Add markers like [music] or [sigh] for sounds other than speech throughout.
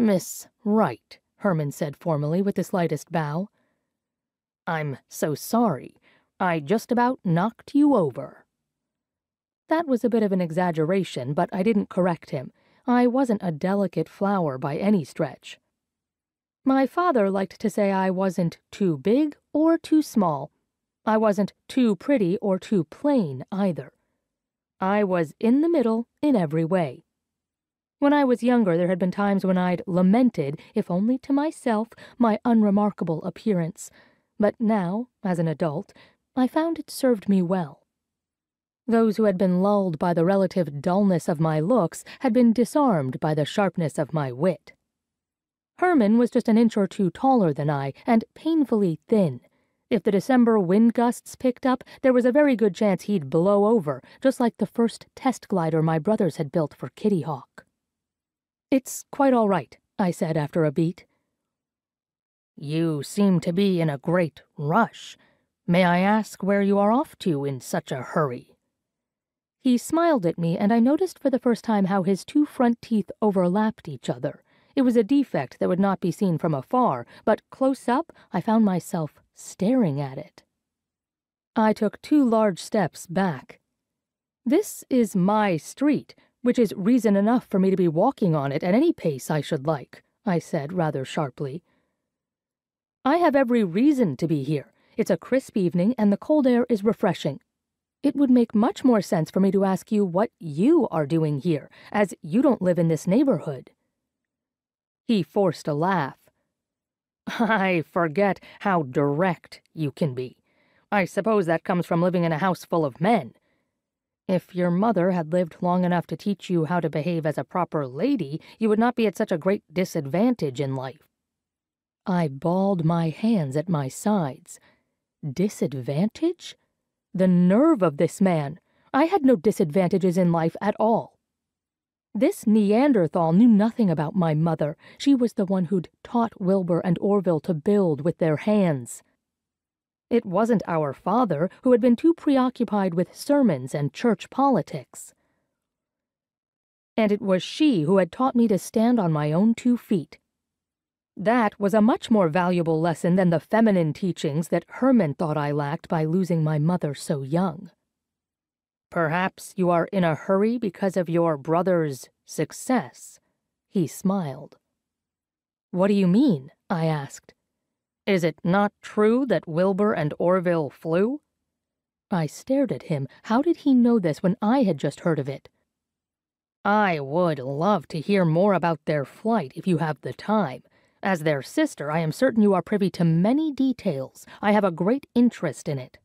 Miss Wright, Herman said formally with the slightest bow. I'm so sorry. I just about knocked you over. That was a bit of an exaggeration, but I didn't correct him. I wasn't a delicate flower by any stretch. My father liked to say I wasn't too big or too small. I wasn't too pretty or too plain either. I was in the middle in every way. When I was younger, there had been times when I'd lamented, if only to myself, my unremarkable appearance. But now, as an adult, I found it served me well. Those who had been lulled by the relative dullness of my looks had been disarmed by the sharpness of my wit. Herman was just an inch or two taller than I, and painfully thin. If the December wind gusts picked up, there was a very good chance he'd blow over, just like the first test glider my brothers had built for Kitty Hawk. It's quite all right, I said after a beat. You seem to be in a great rush. May I ask where you are off to in such a hurry? He smiled at me, and I noticed for the first time how his two front teeth overlapped each other. It was a defect that would not be seen from afar, but close up, I found myself staring at it. I took two large steps back. This is my street, which is reason enough for me to be walking on it at any pace I should like, I said rather sharply. I have every reason to be here. It's a crisp evening and the cold air is refreshing. It would make much more sense for me to ask you what you are doing here, as you don't live in this neighborhood. He forced a laugh. [laughs] I forget how direct you can be. I suppose that comes from living in a house full of men. If your mother had lived long enough to teach you how to behave as a proper lady, you would not be at such a great disadvantage in life. I balled my hands at my sides. Disadvantage? The nerve of this man! I had no disadvantages in life at all. This Neanderthal knew nothing about my mother. She was the one who'd taught Wilbur and Orville to build with their hands. It wasn't our father who had been too preoccupied with sermons and church politics. And it was she who had taught me to stand on my own two feet. That was a much more valuable lesson than the feminine teachings that Herman thought I lacked by losing my mother so young. Perhaps you are in a hurry because of your brother's success, he smiled. What do you mean? I asked. Is it not true that Wilbur and Orville flew? I stared at him. How did he know this when I had just heard of it? I would love to hear more about their flight if you have the time. As their sister, I am certain you are privy to many details. I have a great interest in it.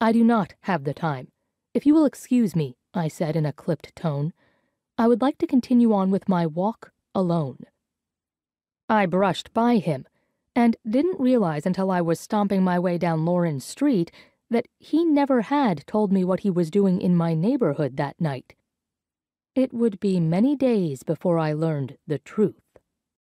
I do not have the time. If you will excuse me, I said in a clipped tone, I would like to continue on with my walk alone. I brushed by him, and didn't realize until I was stomping my way down Lauren's Street that he never had told me what he was doing in my neighborhood that night. It would be many days before I learned the truth.